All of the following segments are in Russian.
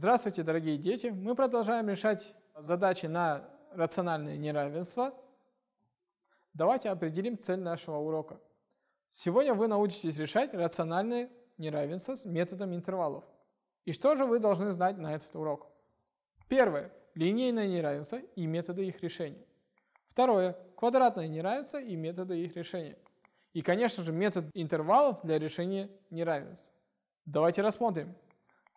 Здравствуйте, дорогие дети! Мы продолжаем решать задачи на рациональные неравенства. Давайте определим цель нашего урока. Сегодня вы научитесь решать рациональные неравенства с методом интервалов. И что же вы должны знать на этот урок? Первое. линейные неравенства и методы их решения. Второе. квадратные неравенства и методы их решения. И, конечно же, метод интервалов для решения неравенств. Давайте рассмотрим.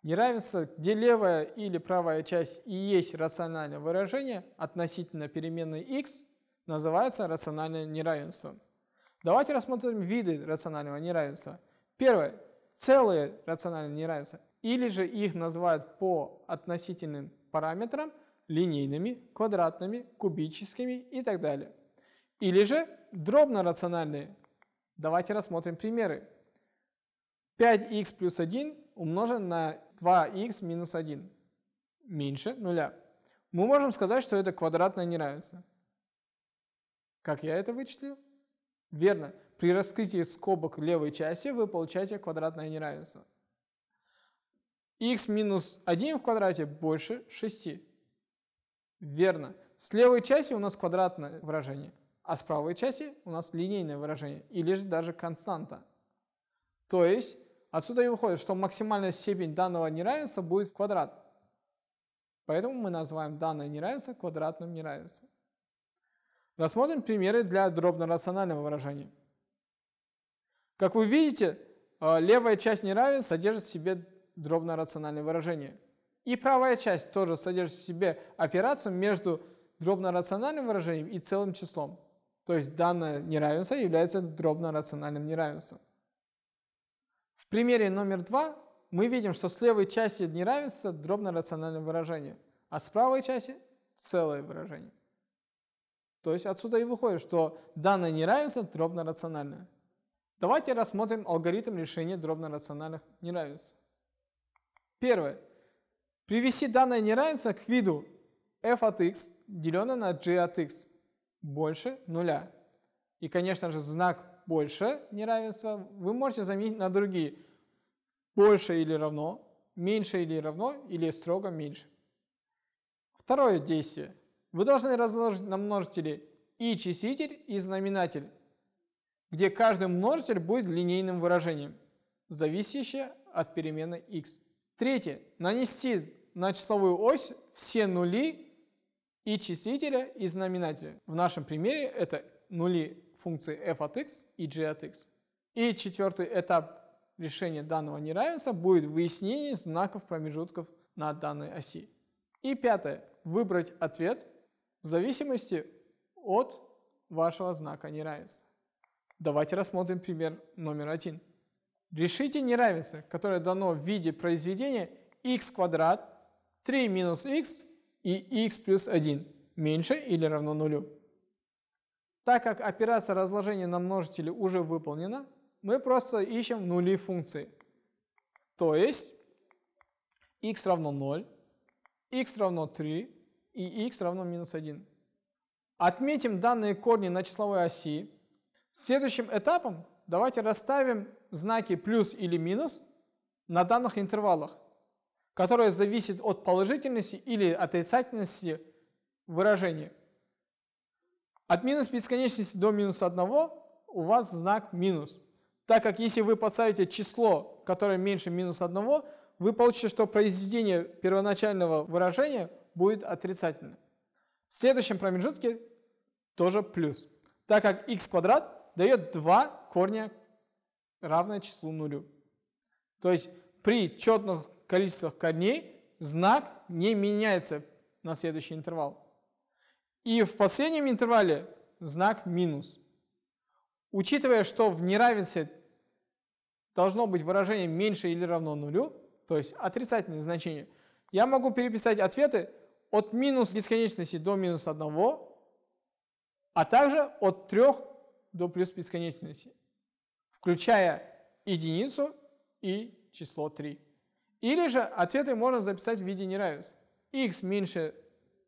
Неравенство, где левая или правая часть и есть рациональное выражение относительно переменной x, называется рациональное неравенство. Давайте рассмотрим виды рационального неравенства. Первое. Целые рациональные неравенства. Или же их называют по относительным параметрам линейными, квадратными, кубическими и так далее. Или же дробно-рациональные. Давайте рассмотрим примеры. 5х плюс 1 умножен на 2х минус 1 меньше нуля. Мы можем сказать, что это квадратное неравенство. Как я это вычислил? Верно. При раскрытии скобок левой части вы получаете квадратное неравенство. x минус 1 в квадрате больше 6. Верно. С левой части у нас квадратное выражение, а с правой части у нас линейное выражение или же даже константа. То есть Отсюда и выходит, что максимальная степень данного неравенства будет в квадрат. Поэтому мы называем данное неравенство квадратным неравенством. Рассмотрим примеры для дробно-рационального выражения. Как вы видите, э, левая часть неравенства содержит в себе дробно-рациональное выражение. И правая часть тоже содержит в себе операцию между дробно-рациональным выражением и целым числом. То есть данное неравенство является дробно-рациональным неравенством. В примере номер два мы видим, что с левой части неравенства дробное рациональное выражение, а с правой части целое выражение. То есть отсюда и выходит, что данное неравенство дробно-рациональное. Давайте рассмотрим алгоритм решения дробно-рациональных неравенств. Первое. Привести данное неравенство к виду f от x, деленное на g от x, больше нуля и, конечно же, знак больше неравенства вы можете заменить на другие. Больше или равно, меньше или равно, или строго меньше. Второе действие. Вы должны разложить на множители и числитель, и знаменатель, где каждый множитель будет линейным выражением, зависящее от перемены x. Третье. Нанести на числовую ось все нули и числителя, и знаменателя. В нашем примере это нули функции f от x и g от x. И четвертый этап решения данного неравенства будет выяснение знаков промежутков на данной оси. И пятое. Выбрать ответ в зависимости от вашего знака неравенства. Давайте рассмотрим пример номер один. Решите неравенство, которое дано в виде произведения x квадрат, 3 минус x и x плюс 1 меньше или равно нулю. Так как операция разложения на множители уже выполнена, мы просто ищем нули функции. То есть x равно 0, x равно 3 и x равно минус 1. Отметим данные корни на числовой оси. Следующим этапом давайте расставим знаки плюс или минус на данных интервалах, которые зависят от положительности или отрицательности выражения. От минус бесконечности до минус 1 у вас знак минус. Так как если вы подставите число, которое меньше минус 1, вы получите, что произведение первоначального выражения будет отрицательным. В следующем промежутке тоже плюс, так как x квадрат дает 2 корня, равное числу нулю. То есть при четных количествах корней знак не меняется на следующий интервал. И в последнем интервале знак минус. Учитывая, что в неравенстве должно быть выражение меньше или равно нулю, то есть отрицательное значение, я могу переписать ответы от минус бесконечности до минус 1, а также от 3 до плюс бесконечности, включая единицу и число 3. Или же ответы можно записать в виде неравенств. x меньше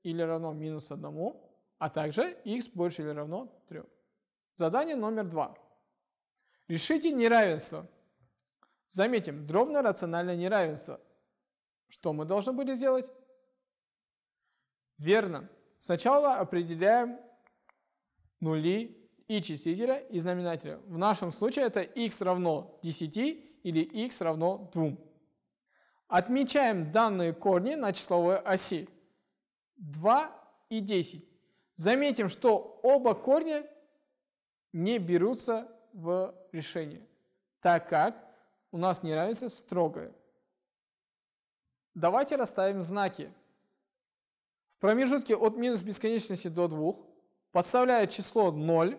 или равно минус 1, а также x больше или равно 3. Задание номер 2. Решите неравенство. Заметим, дробное рациональное неравенство. Что мы должны были сделать? Верно. Сначала определяем нули и числителя, и знаменателя. В нашем случае это x равно 10 или x равно 2. Отмечаем данные корни на числовой оси 2 и 10. Заметим, что оба корня не берутся в решение, так как у нас не равенство строгое. Давайте расставим знаки. В промежутке от минус бесконечности до 2, подставляя число 0,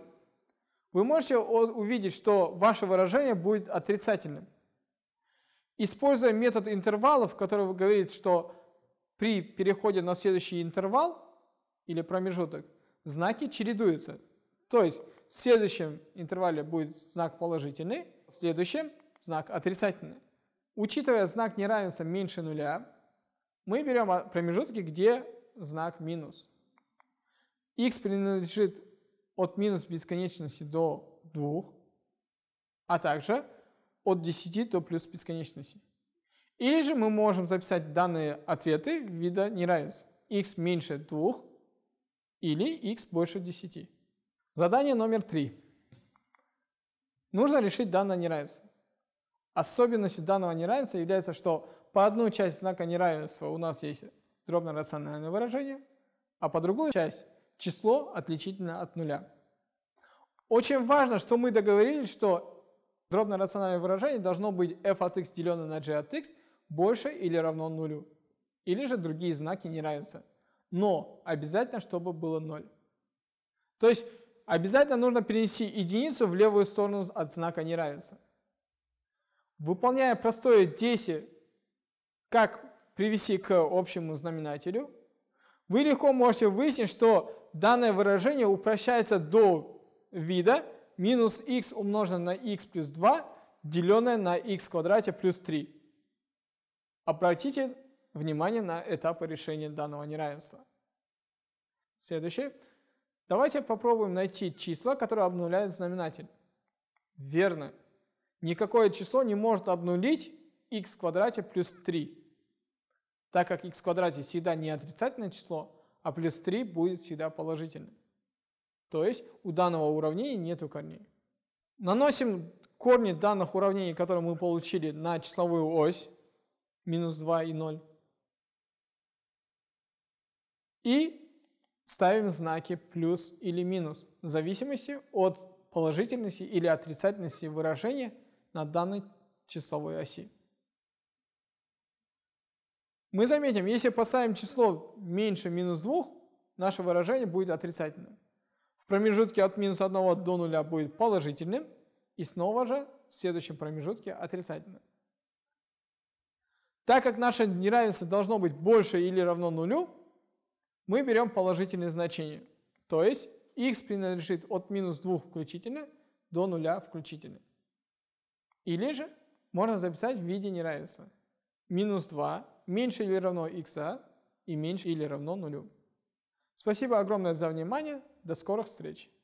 вы можете увидеть, что ваше выражение будет отрицательным. Используя метод интервалов, который говорит, что при переходе на следующий интервал или промежуток, знаки чередуются. То есть в следующем интервале будет знак положительный, в следующем знак отрицательный. Учитывая знак неравенства меньше нуля, мы берем промежутки, где знак минус. x принадлежит от минус бесконечности до 2, а также от 10 до плюс бесконечности. Или же мы можем записать данные ответы в вида неравенств. x меньше 2 или x больше 10. Задание номер 3. Нужно решить данное неравенство. Особенностью данного неравенства является, что по одну часть знака неравенства у нас есть дробно-рациональное выражение, а по другую часть число отличительно от нуля. Очень важно, что мы договорились, что дробно-рациональное выражение должно быть f от x деленное на g от x больше или равно нулю, или же другие знаки неравенства но обязательно, чтобы было 0. То есть обязательно нужно перенести единицу в левую сторону от знака неравенства. Выполняя простое действие, как привести к общему знаменателю, вы легко можете выяснить, что данное выражение упрощается до вида минус x умноженное на x плюс 2, деленное на x в квадрате плюс 3. Обратите внимание на этапы решения данного неравенства. Следующее. Давайте попробуем найти числа, которые обнуляют знаменатель. Верно. Никакое число не может обнулить x в квадрате плюс 3. Так как x в квадрате всегда не отрицательное число, а плюс 3 будет всегда положительным. То есть у данного уравнения нет корней. Наносим корни данных уравнений, которые мы получили на числовую ось, минус 2 и 0. И ставим знаки плюс или минус в зависимости от положительности или отрицательности выражения на данной числовой оси. Мы заметим, если поставим число меньше минус 2, наше выражение будет отрицательным. В промежутке от минус 1 до 0 будет положительным, и снова же в следующем промежутке отрицательным. Так как наше неравенство должно быть больше или равно нулю, мы берем положительные значения, то есть x принадлежит от минус 2 включительно до 0 включительно. Или же можно записать в виде неравенства. Минус 2 меньше или равно x и меньше или равно 0. Спасибо огромное за внимание. До скорых встреч!